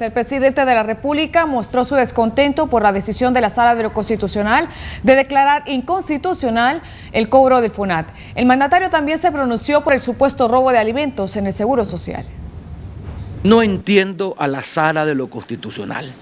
El presidente de la República mostró su descontento por la decisión de la Sala de lo Constitucional de declarar inconstitucional el cobro del FONAT. El mandatario también se pronunció por el supuesto robo de alimentos en el Seguro Social. No entiendo a la Sala de lo Constitucional.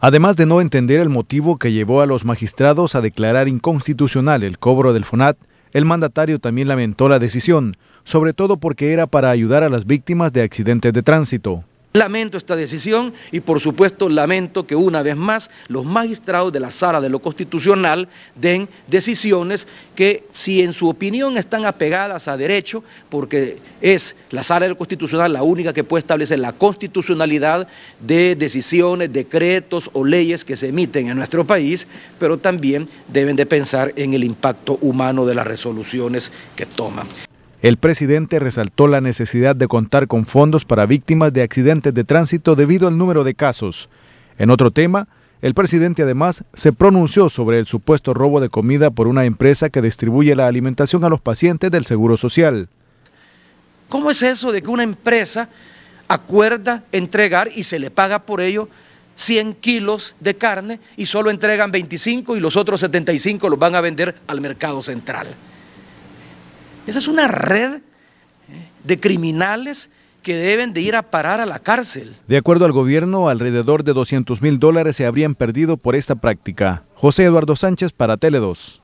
Además de no entender el motivo que llevó a los magistrados a declarar inconstitucional el cobro del FONAT, el mandatario también lamentó la decisión, sobre todo porque era para ayudar a las víctimas de accidentes de tránsito. Lamento esta decisión y por supuesto lamento que una vez más los magistrados de la sala de lo constitucional den decisiones que si en su opinión están apegadas a derecho, porque es la sala de lo constitucional la única que puede establecer la constitucionalidad de decisiones, decretos o leyes que se emiten en nuestro país, pero también deben de pensar en el impacto humano de las resoluciones que toman. El presidente resaltó la necesidad de contar con fondos para víctimas de accidentes de tránsito debido al número de casos. En otro tema, el presidente además se pronunció sobre el supuesto robo de comida por una empresa que distribuye la alimentación a los pacientes del Seguro Social. ¿Cómo es eso de que una empresa acuerda entregar y se le paga por ello 100 kilos de carne y solo entregan 25 y los otros 75 los van a vender al mercado central? Esa es una red eh, de criminales que deben de ir a parar a la cárcel. De acuerdo al gobierno, alrededor de 200 mil dólares se habrían perdido por esta práctica. José Eduardo Sánchez para Tele2.